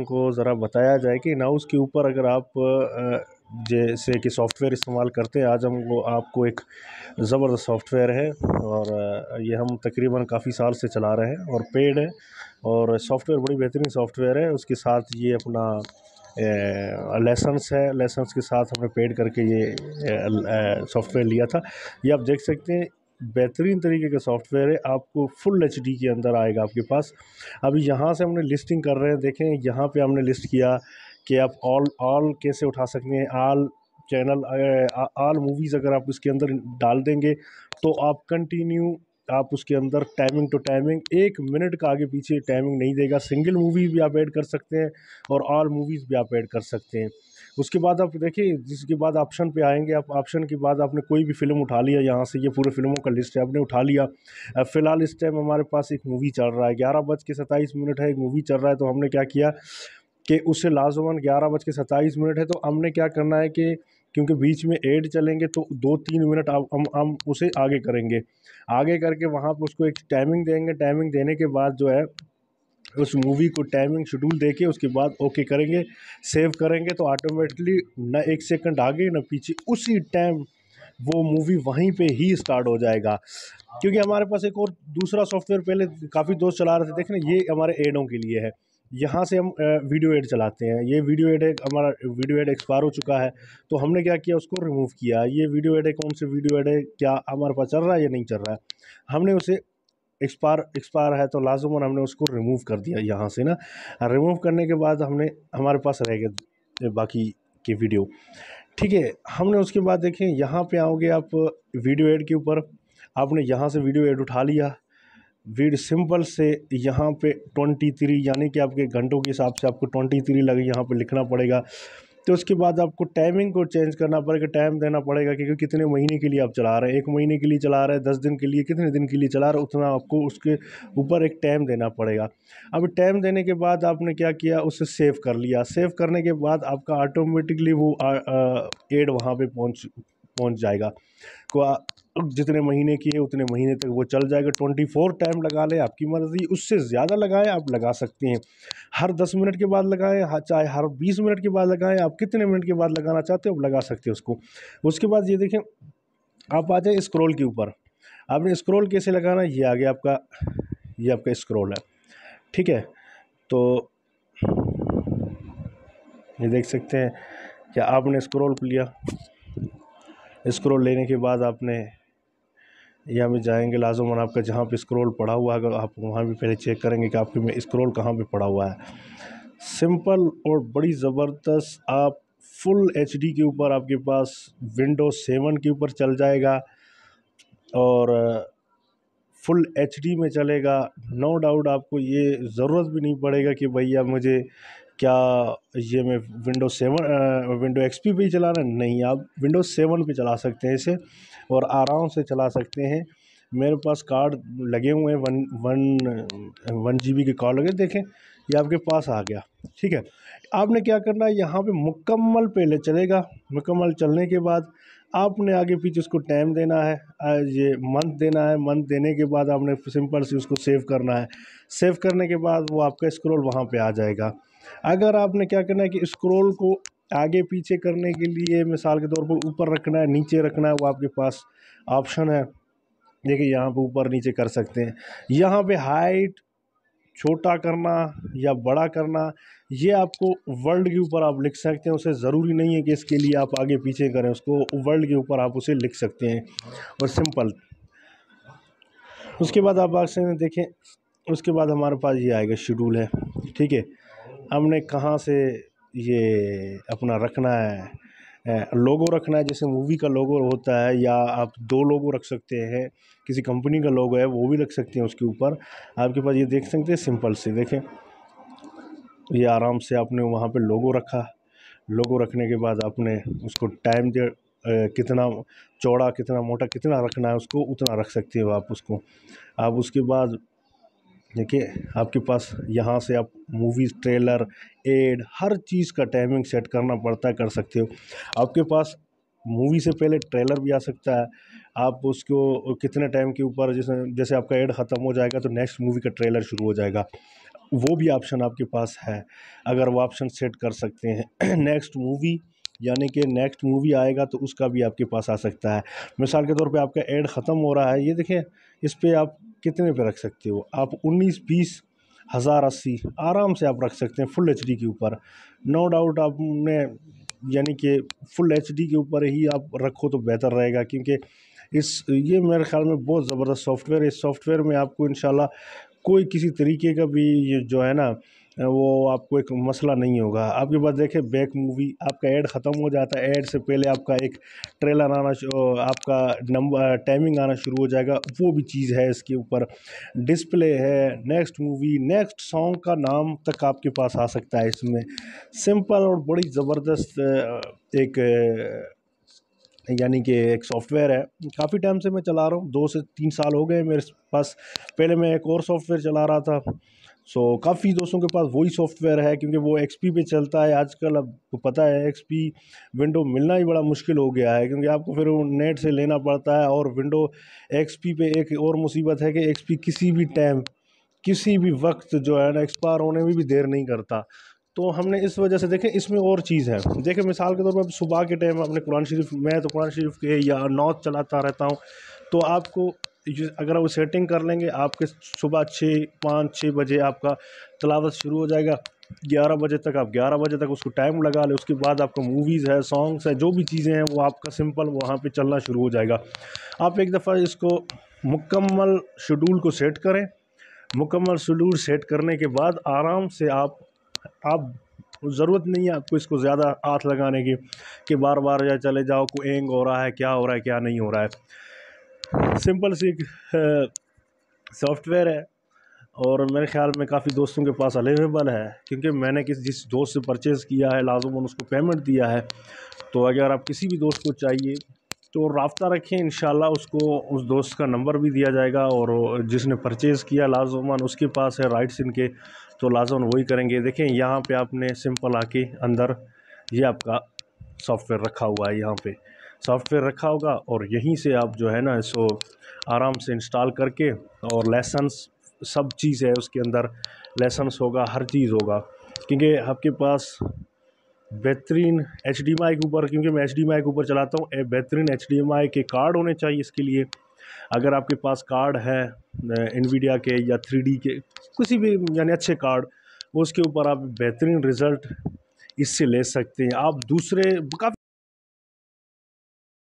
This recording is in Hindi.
को ज़रा बताया जाए कि नाउस के ऊपर अगर आप जैसे कि सॉफ्टवेयर इस्तेमाल करते हैं आज हमको आपको एक ज़बरदस्त सॉफ्टवेयर है और ये हम तकरीबन काफ़ी साल से चला रहे हैं और पेड है और सॉफ्टवेयर बड़ी बेहतरीन सॉफ्टवेयर है उसके साथ ये अपना लेसन्स है लेसन्स के साथ हमने पेड करके ये सॉफ्टवेयर लिया था ये आप देख सकते हैं बेहतरीन तरीके का सॉफ्टवेयर है आपको फुल एच के अंदर आएगा आपके पास अभी यहाँ से हमने लिस्टिंग कर रहे हैं देखें यहाँ पे हमने लिस्ट किया कि आप ऑल ऑल कैसे उठा सकते हैं आल चैनल आल मूवीज़ अगर आप उसके अंदर डाल देंगे तो आप कंटिन्यू आप उसके अंदर टाइमिंग टू टाइमिंग एक मिनट का आगे पीछे टाइमिंग नहीं देगा सिंगल मूवी भी आप ऐड कर सकते हैं और ऑल मूवीज़ भी आप ऐड कर सकते हैं उसके बाद आप देखिए जिसके बाद ऑप्शन पे आएंगे आप ऑप्शन के बाद आपने कोई भी फिल्म उठा लिया यहाँ से ये पूरे फिल्मों का लिस्ट है आपने उठा लिया अब फिलहाल इस टाइम हमारे पास एक मूवी चल रहा है ग्यारह बज के सत्ताईस मिनट है एक मूवी चल रहा है तो हमने क्या किया कि उससे लाजवान ग्यारह बज के सत्ताईस मिनट है तो हमने क्या करना है कि क्योंकि बीच में एड चलेंगे तो दो तीन मिनट हम हम उसे आगे करेंगे आगे करके वहाँ पर उसको एक टाइमिंग देंगे टाइमिंग देने के बाद जो है उस मूवी को टाइमिंग शेड्यूल दे के उसके बाद ओके करेंगे सेव करेंगे तो ऑटोमेटिकली ना एक सेकंड आगे ना पीछे उसी टाइम वो मूवी वहीं पे ही स्टार्ट हो जाएगा क्योंकि हमारे पास एक और दूसरा सॉफ्टवेयर पहले काफ़ी दोस्त चला रहे थे देखना ये हमारे एडों के लिए है यहाँ से हम वीडियो एड चलाते हैं ये वीडियो एड एक हमारा वीडियो एड एक्सपायर हो चुका है तो हमने क्या किया उसको रिमूव किया ये वीडियो एड है कौन से वीडियो एड है क्या हमारे पास चल रहा है या नहीं चल रहा है हमने उसे एक्सपायर एक्सपायर है तो लाजमन हमने उसको रिमूव कर दिया यहाँ से ना रिमूव करने के बाद हमने हमारे पास रह गए बाकी के वीडियो ठीक है हमने उसके बाद देखें यहाँ पे आओगे आप वीडियो एड के ऊपर आपने यहाँ से वीडियो एड उठा लिया वीड सिंपल से यहाँ पे ट्वेंटी थ्री यानी कि आपके घंटों के हिसाब से आपको ट्वेंटी थ्री लगे यहाँ पे लिखना पड़ेगा तो उसके बाद आपको टाइमिंग को चेंज करना पड़ेगा टाइम देना पड़ेगा कि कितने महीने के लिए आप चला रहे हैं एक महीने के लिए चला रहे हैं दस दिन के लिए कितने दिन के लिए चला रहे उतना आपको उसके ऊपर एक टाइम देना पड़ेगा अब टाइम देने के बाद आपने क्या किया उसे सेव कर लिया सेव करने के बाद आपका ऑटोमेटिकली वो एड वहाँ पर पहुँच पहुँच जाएगा जितने महीने की है उतने महीने तक वो चल जाएगा ट्वेंटी फोर टाइम लगा ले आपकी मर्ज़ी उससे ज़्यादा लगाएं आप लगा सकते हैं हर दस मिनट के बाद लगाएं चाहे हर बीस मिनट के बाद लगाएं आप कितने मिनट के बाद लगाना चाहते हो आप लगा सकते हैं उसको उसके बाद ये देखें आप आ जाए इस्क्रोल के ऊपर आपने इस्क्रोल कैसे लगाना ये आ गया आपका ये आपका इस्क्रोल है ठीक है तो ये देख सकते हैं क्या आपने इस्क्रोल लिया इस्क्रोल लेने के बाद आपने या में जाएँगे लाजमन आपका जहाँ पे स्क्रॉल पड़ा हुआ है आप वहाँ भी पहले चेक करेंगे कि आपके में स्क्रॉल कहाँ पे पड़ा हुआ है सिंपल और बड़ी ज़बरदस्त आप फुल एचडी के ऊपर आपके पास विंडो सेवन के ऊपर चल जाएगा और फुल एचडी में चलेगा नो डाउट आपको ये ज़रूरत भी नहीं पड़ेगा कि भैया मुझे क्या ये मैं विंडो सेवन विंडो एक्सपी पे ही चलाना नहीं आप विंडो सेवन पे चला सकते हैं इसे और आराम से चला सकते हैं मेरे पास कार्ड लगे हुए हैं one one one G B के कार्ड लगे देखें ये आपके पास आ गया ठीक है आपने क्या करना है यहाँ पे मुकम्मल पहले चलेगा मुकम्मल चलने के बाद आपने आगे पीछे उसको टाइम देना है ये मंथ देना है मंथ देने के बाद आपने सिंपल से उसको सेव करना है सेव करने के बाद वो आपका स्क्रॉल वहाँ पे आ जाएगा अगर आपने क्या करना है कि स्क्रॉल को आगे पीछे करने के लिए मिसाल के तौर पर ऊपर रखना है नीचे रखना है वो आपके पास ऑप्शन है देखिए यहाँ पे ऊपर नीचे कर सकते हैं यहाँ पे हाइट छोटा करना या बड़ा करना ये आपको वर्ल्ड के ऊपर आप लिख सकते हैं उसे ज़रूरी नहीं है कि इसके लिए आप आगे पीछे करें उसको वर्ल्ड के ऊपर आप उसे लिख सकते हैं और सिंपल उसके बाद आप आपसे देखें उसके बाद हमारे पास ये आएगा शेड्यूल है ठीक है हमने कहाँ से ये अपना रखना है लोगो रखना है जैसे मूवी का लोगो होता है या आप दो लोगो रख सकते हैं किसी कंपनी का लोगो है वो भी रख सकते हैं उसके ऊपर आपके पास ये देख सकते हैं सिंपल से देखें ये आराम से आपने वहाँ पे लोगो रखा लोगो रखने के बाद आपने उसको टाइम दे कितना चौड़ा कितना मोटा कितना रखना है उसको उतना रख सकते हो आप उसको आप उसके बाद देखिए आपके पास यहाँ से आप मूवीज़ ट्रेलर एड हर चीज़ का टाइमिंग सेट करना पड़ता है कर सकते हो आपके पास मूवी से पहले ट्रेलर भी आ सकता है आप उसको कितने टाइम के ऊपर जैसे जैसे आपका एड ख़त्म हो जाएगा तो नेक्स्ट मूवी का ट्रेलर शुरू हो जाएगा वो भी ऑप्शन आपके पास है अगर वो ऑप्शन सेट कर सकते हैं नेक्स्ट मूवी यानी कि नेक्स्ट मूवी आएगा तो उसका भी आपके पास आ सकता है मिसाल के तौर पे आपका एड ख़त्म हो रहा है ये देखें इस पर आप कितने पे रख सकते हो आप उन्नीस बीस हज़ार अस्सी आराम से आप रख सकते हैं फुल एच के ऊपर नो डाउट आपने यानी कि फुल एच के ऊपर ही आप रखो तो बेहतर रहेगा क्योंकि इस ये मेरे ख्याल में बहुत ज़बरदस्त सॉफ्टवेयर है इस सॉफ्टवेयर में आपको इन कोई किसी तरीके का भी ये जो है ना वो आपको एक मसला नहीं होगा आपके पास देखे बैक मूवी आपका एड ख़त्म हो जाता है ऐड से पहले आपका एक ट्रेलर आना आपका नंबर टाइमिंग आना शुरू हो जाएगा वो भी चीज़ है इसके ऊपर डिस्प्ले है नेक्स्ट मूवी नेक्स्ट सॉन्ग का नाम तक आपके पास आ सकता है इसमें सिंपल और बड़ी ज़बरदस्त एक यानी कि एक सॉफ्टवेयर है काफ़ी टाइम से मैं चला रहा हूँ दो से तीन साल हो गए मेरे पास पहले मैं एक और सॉफ्टवेयर चला रहा था सो so, काफ़ी दोस्तों के पास वही सॉफ्टवेयर है क्योंकि वो एक्सपी पे चलता है आजकल आपको तो पता है एक्सपी विंडो मिलना ही बड़ा मुश्किल हो गया है क्योंकि आपको फिर वो नेट से लेना पड़ता है और विंडो एक्सपी पे एक और मुसीबत है कि एक्सपी किसी भी टाइम किसी भी वक्त जो है ना एक्सपायर होने में भी देर नहीं करता तो हमने इस वजह से देखें इसमें और चीज़ है देखें मिसाल के तौर पर सुबह के टाइम अपने कुरान शरीफ मैं तो कुरान शरीफ के या नॉर्थ चलाता रहता हूँ तो आपको अगर वो सेटिंग कर लेंगे आपके सुबह छः पाँच छः बजे आपका तलावत शुरू हो जाएगा ग्यारह बजे तक आप ग्यारह बजे तक उसको टाइम लगा लें उसके बाद आपका मूवीज़ है सॉन्ग्स है जो भी चीज़ें हैं वो आपका सिंपल वहाँ पे चलना शुरू हो जाएगा आप एक दफ़ा इसको मुकम्मल शेड्यूल को सेट करें मुकम्मल शेड्यूल सेट करने के बाद आराम से आप आप ज़रूरत नहीं है आपको इसको ज़्यादा हाथ लगाने की कि बार बार या चले जाओ को एंग हो रहा है क्या हो रहा है क्या नहीं हो रहा है सिंपल सी सॉफ्टवेयर है और मेरे ख्याल में काफ़ी दोस्तों के पास अवेलेबल है क्योंकि मैंने किस जिस दोस्त से परचेज़ किया है लाजमन उसको पेमेंट दिया है तो अगर आप किसी भी दोस्त को चाहिए तो रबता रखें इन उसको उस दोस्त का नंबर भी दिया जाएगा और जिसने परचेज़ किया लाजमान उसके पास है राइट्स इनके तो लाजमन वही करेंगे देखें यहाँ पे आपने सिंपल आके अंदर ये आपका सॉफ्टवेयर रखा हुआ है यहाँ पर सॉफ्टवेयर रखा होगा और यहीं से आप जो है ना इसको आराम से इंस्टॉल करके और लेसन्स सब चीज़ है उसके अंदर लेसन्स होगा हर चीज़ होगा क्योंकि आपके पास बेहतरीन एच डी के ऊपर क्योंकि मैं एच डी के ऊपर चलाता हूँ बेहतरीन एच डी के कार्ड होने चाहिए इसके लिए अगर आपके पास कार्ड है इनविडिया के या थ्री डी के किसी भी यानी अच्छे कार्ड उसके ऊपर आप बेहतरीन रिज़ल्ट इससे ले सकते हैं आप दूसरे काफ़ी